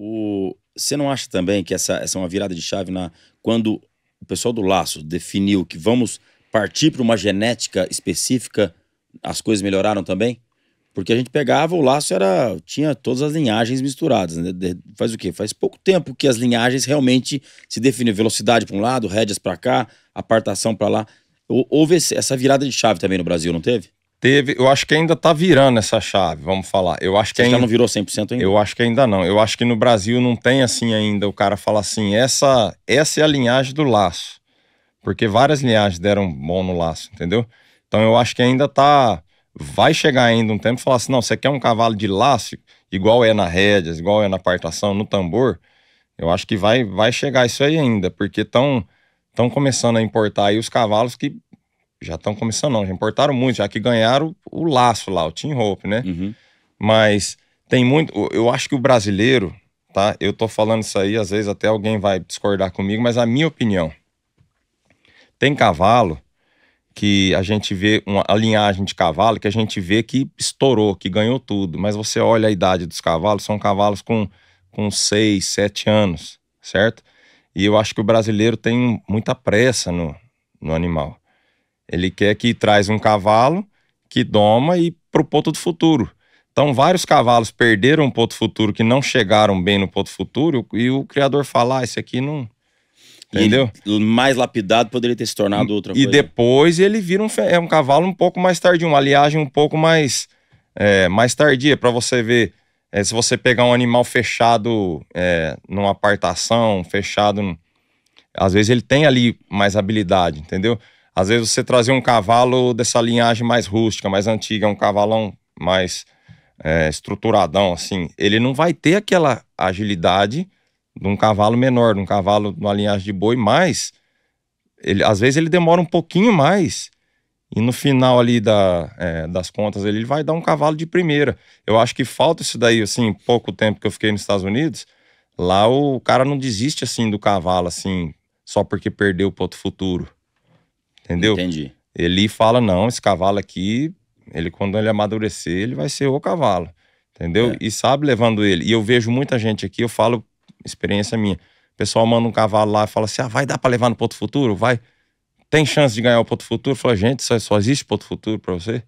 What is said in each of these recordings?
O... Você não acha também que essa, essa é uma virada de chave na quando o pessoal do Laço definiu que vamos partir para uma genética específica, as coisas melhoraram também? Porque a gente pegava, o laço era tinha todas as linhagens misturadas. Né? Faz o quê? Faz pouco tempo que as linhagens realmente se definem. Velocidade para um lado, rédeas para cá, apartação para lá. Houve essa virada de chave também no Brasil, não teve? teve. Eu acho que ainda tá virando essa chave, vamos falar. Eu acho que Você ainda. não virou 100% ainda? Eu acho que ainda não. Eu acho que no Brasil não tem assim ainda o cara falar assim: essa, essa é a linhagem do laço. Porque várias linhagens deram bom no laço, entendeu? Então eu acho que ainda tá. Vai chegar ainda um tempo e falar assim: não, você quer um cavalo de laço, igual é na rédeas, igual é na partação, no tambor. Eu acho que vai, vai chegar isso aí ainda, porque estão tão começando a importar aí os cavalos que já estão começando, não, já importaram muito, já que ganharam o laço lá, o Team Hope, né? Uhum. Mas tem muito. Eu acho que o brasileiro, tá? Eu tô falando isso aí, às vezes até alguém vai discordar comigo, mas a minha opinião. Tem cavalo que a gente vê uma a linhagem de cavalo que a gente vê que estourou, que ganhou tudo, mas você olha a idade dos cavalos, são cavalos com com 6, 7 anos, certo? E eu acho que o brasileiro tem muita pressa no, no animal. Ele quer que traz um cavalo que doma e para o ponto do futuro. Então, vários cavalos perderam o ponto futuro que não chegaram bem no ponto futuro e o criador fala: ah, esse aqui não. Entendeu? Ele, mais lapidado poderia ter se tornado outra e coisa. E depois ele vira um, é um cavalo um pouco mais tardio, uma aliagem um pouco mais, é, mais tardia, para você ver. É, se você pegar um animal fechado é, numa apartação, fechado. Às vezes ele tem ali mais habilidade, entendeu? Às vezes você trazia um cavalo dessa linhagem mais rústica, mais antiga, um cavalão mais é, estruturadão, assim. Ele não vai ter aquela agilidade de um cavalo menor, de um cavalo numa uma linhagem de boi, mas ele, às vezes ele demora um pouquinho mais. E no final ali da, é, das contas ele vai dar um cavalo de primeira. Eu acho que falta isso daí, assim, pouco tempo que eu fiquei nos Estados Unidos. Lá o cara não desiste assim do cavalo, assim, só porque perdeu o ponto futuro. Entendeu? Entendi. Ele fala: não, esse cavalo aqui, ele quando ele amadurecer, ele vai ser o cavalo. Entendeu? É. E sabe levando ele. E eu vejo muita gente aqui, eu falo, experiência minha. O pessoal manda um cavalo lá e fala assim: ah, vai dar para levar no ponto Futuro? Vai. Tem chance de ganhar o ponto Futuro? Fala, gente, só, só existe ponto Futuro para você?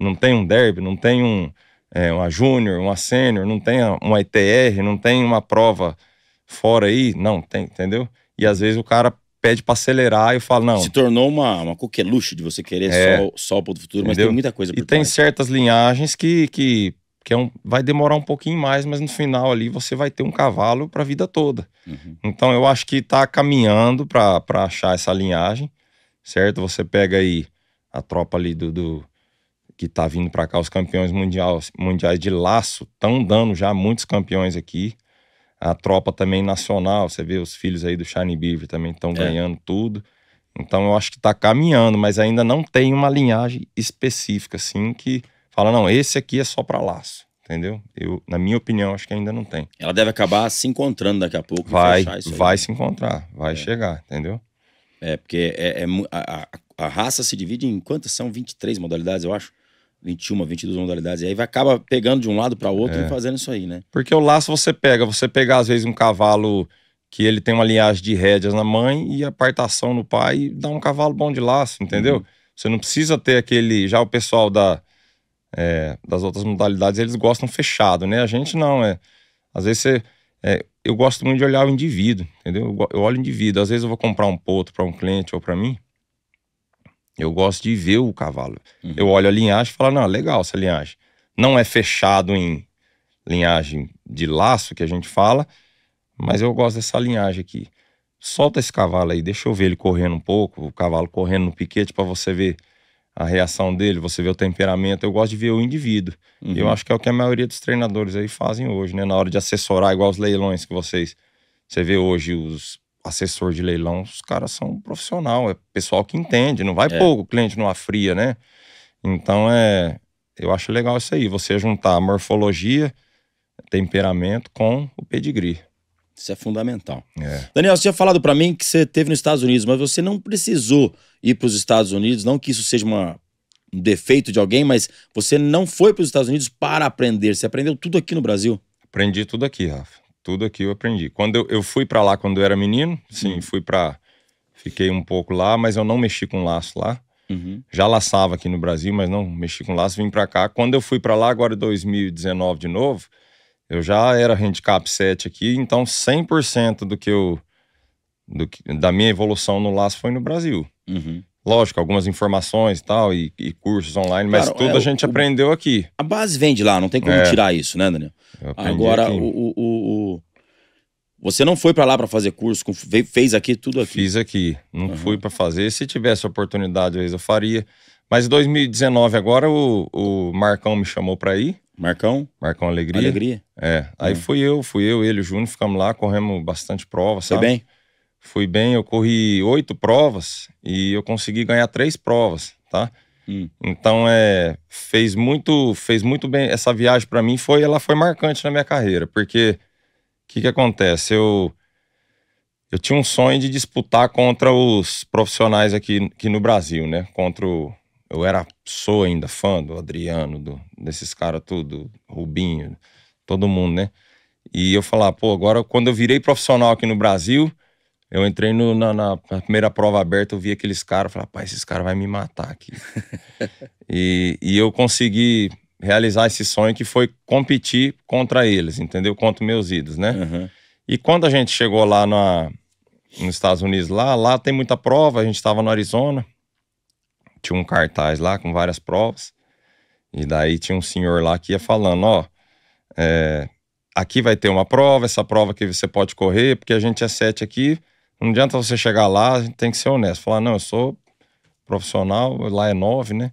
Não tem um derby, não tem um, é, uma júnior, uma sênior, não tem uma ITR, não tem uma prova fora aí, não tem, entendeu? E às vezes o cara pede para acelerar, eu falo, não. Se tornou uma, uma coqueluche de você querer é, só, só o ponto futuro, mas tem muita coisa por E trás. tem certas linhagens que, que, que é um, vai demorar um pouquinho mais, mas no final ali você vai ter um cavalo para a vida toda. Uhum. Então eu acho que está caminhando para achar essa linhagem, certo? Você pega aí a tropa ali do, do que está vindo para cá, os campeões mundial, mundiais de laço, estão dando já muitos campeões aqui a tropa também nacional, você vê os filhos aí do Shine Beaver também estão é. ganhando tudo. Então eu acho que está caminhando, mas ainda não tem uma linhagem específica assim que fala não, esse aqui é só para laço, entendeu? Eu, na minha opinião, acho que ainda não tem. Ela deve acabar se encontrando daqui a pouco. Vai, vai se encontrar, vai é. chegar, entendeu? É porque é, é a, a, a raça se divide em quantas são 23 modalidades, eu acho. 21, 22 modalidades. E aí vai acaba pegando de um lado para outro é. e fazendo isso aí, né? Porque o laço você pega, você pega às vezes um cavalo que ele tem uma linhagem de rédeas na mãe e apartação no pai e dá um cavalo bom de laço, entendeu? Uhum. Você não precisa ter aquele. Já o pessoal da, é, das outras modalidades, eles gostam fechado, né? A gente não, é. Às vezes você. É, eu gosto muito de olhar o indivíduo, entendeu? Eu, eu olho o indivíduo. Às vezes eu vou comprar um potro para um cliente ou para mim. Eu gosto de ver o cavalo. Uhum. Eu olho a linhagem e falo, não, legal essa linhagem. Não é fechado em linhagem de laço que a gente fala, mas eu gosto dessa linhagem aqui. Solta esse cavalo aí, deixa eu ver ele correndo um pouco, o cavalo correndo no piquete para você ver a reação dele, você ver o temperamento. Eu gosto de ver o indivíduo. Uhum. Eu acho que é o que a maioria dos treinadores aí fazem hoje, né? Na hora de assessorar, igual os leilões que vocês. Você vê hoje os assessor de leilão, os caras são profissional, é pessoal que entende, não vai é. pouco cliente numa fria, né? Então é, eu acho legal isso aí, você juntar morfologia, temperamento com o pedigree. Isso é fundamental. É. Daniel, você tinha falado para mim que você teve nos Estados Unidos, mas você não precisou ir para os Estados Unidos, não que isso seja uma, um defeito de alguém, mas você não foi para os Estados Unidos para aprender, você aprendeu tudo aqui no Brasil. Aprendi tudo aqui, Rafa tudo aqui eu aprendi. Quando eu, eu fui para lá quando eu era menino, sim, uhum. fui para fiquei um pouco lá, mas eu não mexi com laço lá. Uhum. Já laçava aqui no Brasil, mas não mexi com laço, vim para cá. Quando eu fui para lá agora 2019 de novo, eu já era handicap 7 aqui, então 100% do que eu do que, da minha evolução no laço foi no Brasil. Uhum lógico, algumas informações e tal, e, cursos online, mas tudo é, a gente o, aprendeu aqui. A base vem de lá, não tem como é. tirar isso, né, Daniel? Agora, o, o, o, Você não foi para lá para fazer curso, fez aqui tudo aqui? Fiz aqui, não uhum. fui para fazer. Se tivesse oportunidade, às vezes eu faria. Mas em 2019, agora, o, o Marcão me chamou para ir. Marcão? Marcão Alegria. Alegria. É, aí uhum. fui eu, fui eu, ele, o Júnior, ficamos lá, corremos bastante prova, sabe? Foi bem? fui bem, eu corri oito provas e eu consegui ganhar três provas, tá? Hum. Então é fez muito fez muito bem essa viagem para mim foi ela foi marcante na minha carreira porque o que que acontece eu eu tinha um sonho de disputar contra os profissionais aqui, aqui no Brasil né contra o, eu era sou ainda fã do Adriano do, desses caras tudo Rubinho todo mundo né e eu falar pô agora quando eu virei profissional aqui no Brasil eu entrei no, na, na, primeira prova aberta, eu vi aqueles caras, falei, rapaz, esses caras vão me matar aqui. e, e eu consegui realizar esse sonho que foi competir contra eles, entendeu? Contra meus ídolos, né? Uhum. E quando a gente chegou lá na, nos Estados Unidos, lá, lá tem muita prova, a gente estava no Arizona, tinha um cartaz lá com várias provas, e daí tinha um senhor lá que ia falando, ó, é, aqui vai ter uma prova, essa prova que você pode correr, porque a gente é sete aqui, não adianta você chegar lá, a gente tem que ser honesto. Falar, não, eu sou profissional, lá é 9, né?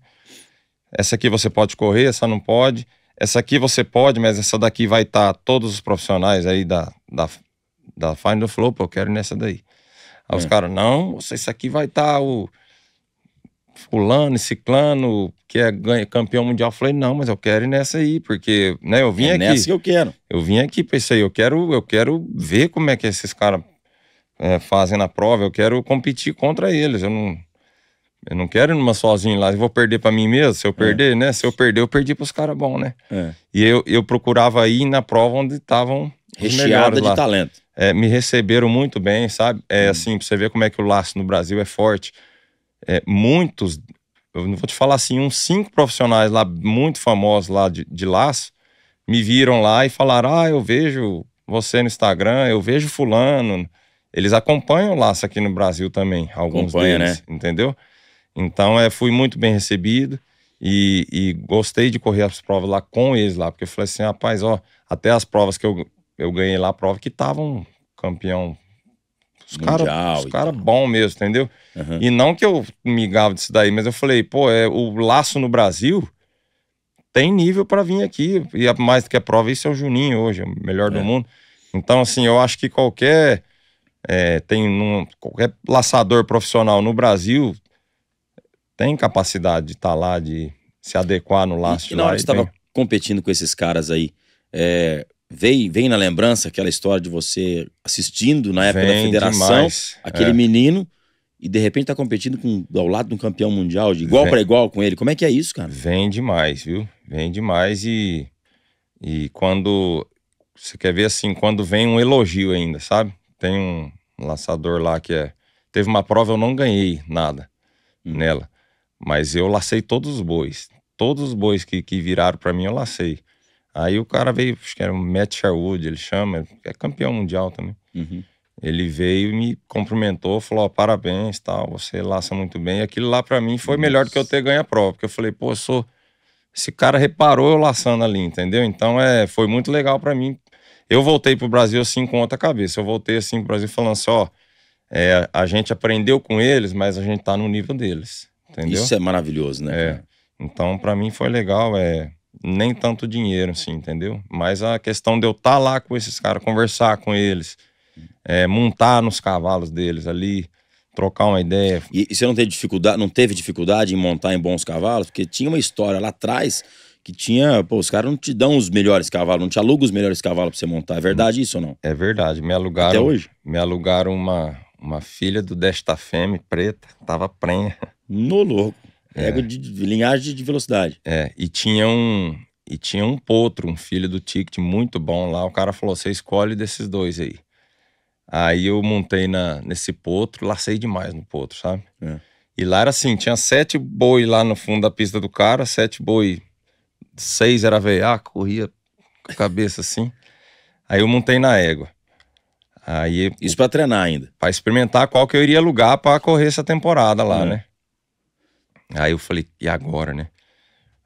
Essa aqui você pode correr, essa não pode. Essa aqui você pode, mas essa daqui vai estar tá todos os profissionais aí da, da, da Find the Flow, eu quero nessa daí. Aí é. os caras, não, isso aqui vai estar tá o fulano, ciclano, que é campeão mundial. Eu falei, não, mas eu quero ir nessa aí, porque, né, eu vim é aqui. nessa que eu quero. Eu vim aqui, pensei, eu quero, eu quero ver como é que esses caras é, fazem na prova, eu quero competir contra eles. Eu não, eu não quero ir numa sozinho lá, eu vou perder para mim mesmo. Se eu é. perder, é. né? Se eu perder, eu perdi para caras bons, né? É. E eu, eu procurava ir na prova onde estavam. Recheada de talento. É, me receberam muito bem, sabe? É hum. assim, pra você ver como é que o laço no Brasil é forte. É, muitos, eu não vou te falar assim, uns cinco profissionais lá, muito famosos lá de, de laço, me viram lá e falaram: Ah, eu vejo você no Instagram, eu vejo Fulano. Eles acompanham o laço aqui no Brasil também, alguns Acompanha, deles, né? entendeu? Então, é, fui muito bem recebido e, e, gostei de correr as provas lá com eles lá, porque eu falei assim, rapaz, ó, até as provas que eu, eu ganhei lá, a prova que estavam campeão os caras cara bom mesmo, entendeu? Uhum. E não que eu migava disso daí, mas eu falei, pô, é, o laço no Brasil tem nível para vir aqui. E é mais do que a prova, isso é o Juninho hoje, o melhor é. do mundo. Então, assim, eu acho que qualquer é, tem num, qualquer laçador profissional no Brasil tem capacidade de estar tá lá, de se adequar no laço. E, e na hora que estava competindo com esses caras aí, é, vem, vem na lembrança aquela história de você assistindo na época vem da federação, demais. aquele é. menino, e de repente tá competindo com, ao lado de um campeão mundial, de igual para igual com ele. Como é que é isso, cara? Vem demais, viu? Vem demais e, e quando. Você quer ver assim, quando vem um elogio ainda, sabe? Tem um, um laçador lá que é. Teve uma prova, eu não ganhei nada hum. nela. Mas eu lacei todos os bois. Todos os bois que, que viraram para mim, eu lacei. Aí o cara veio, acho que era o Matt Sherwood, ele chama, é campeão mundial também. Uhum. Ele veio e me cumprimentou, falou: oh, parabéns, tal, você laça muito bem. E aquilo lá para mim foi melhor do que eu ter ganho a prova, porque eu falei: pô, eu sou. Esse cara reparou eu laçando ali, entendeu? Então é, foi muito legal para mim eu voltei pro Brasil assim com outra cabeça. Eu voltei assim pro Brasil falando assim, é, a gente aprendeu com eles, mas a gente tá no nível deles, entendeu? Isso é maravilhoso, né? É. Então, para mim foi legal, é nem tanto dinheiro, assim, entendeu? Mas a questão de eu estar tá lá com esses caras, conversar com eles, é, montar nos cavalos deles ali, trocar uma ideia. E, e, você não teve dificuldade, não teve dificuldade em montar em bons cavalos, porque tinha uma história lá atrás que tinha, pô, os caras não te dão os melhores cavalos, não te alugam os melhores cavalos pra você montar. É verdade isso ou não? É verdade. Me alugaram. Até hoje? Me alugaram uma, uma filha do Destafeme preta, tava prenha. No louco. É. Égua de, de linhagem de velocidade. É, e tinha um. E tinha um potro, um filho do ticket muito bom lá. O cara falou: você escolhe desses dois aí. Aí eu montei na, nesse potro, lacei demais no potro, sabe? É. E lá era assim: tinha sete boi lá no fundo da pista do cara, sete boi seis era veiar ah, corria com a cabeça assim. Aí eu montei na égua. Aí, Isso para treinar ainda? Para experimentar qual que eu iria alugar para correr essa temporada lá, uhum. né? Aí eu falei, e agora, né?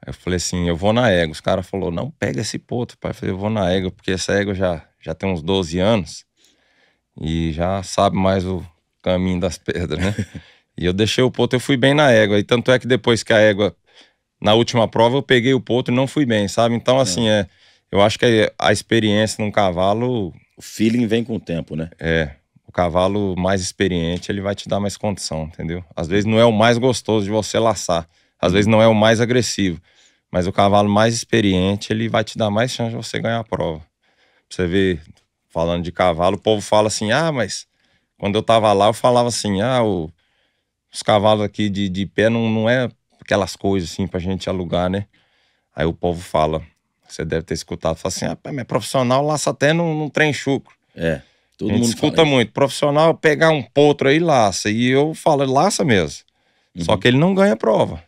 Aí eu falei assim, eu vou na égua. Os caras falaram, não pega esse potro, pai. Eu falei, eu vou na égua, porque essa égua já, já tem uns 12 anos e já sabe mais o caminho das pedras, né? e eu deixei o potro, eu fui bem na égua. E tanto é que depois que a égua na última prova eu peguei o potro e não fui bem, sabe? Então, é. assim, é. é eu acho que a experiência num cavalo. O feeling vem com o tempo, né? É. O cavalo mais experiente, ele vai te dar mais condição, entendeu? Às vezes não é o mais gostoso de você laçar. Às vezes não é o mais agressivo. Mas o cavalo mais experiente, ele vai te dar mais chance de você ganhar a prova. você vê, falando de cavalo, o povo fala assim: ah, mas quando eu tava lá, eu falava assim: ah, o... os cavalos aqui de, de pé não, não é aquelas coisas assim pra gente alugar, né? Aí o povo fala, você deve ter escutado, fala assim, rapaz, mas profissional laça até num, num trem chucro. É, todo mundo escuta fala, muito. É. Profissional pegar um potro aí laça. E eu falo, laça mesmo. Uhum. Só que ele não ganha prova.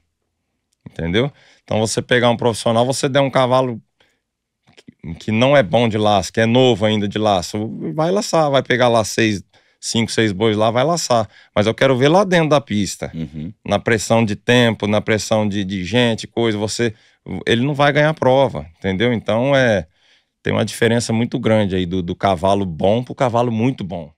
Entendeu? Então você pegar um profissional, você der um cavalo que não é bom de laço, que é novo ainda de laço, vai laçar, vai pegar lá seis, cinco, seis bois lá, vai laçar. Mas eu quero ver lá dentro da pista. Uhum. Na pressão de tempo, na pressão de, de gente, coisa, você. Ele não vai ganhar a prova, entendeu? Então é. Tem uma diferença muito grande aí do, do cavalo bom pro cavalo muito bom.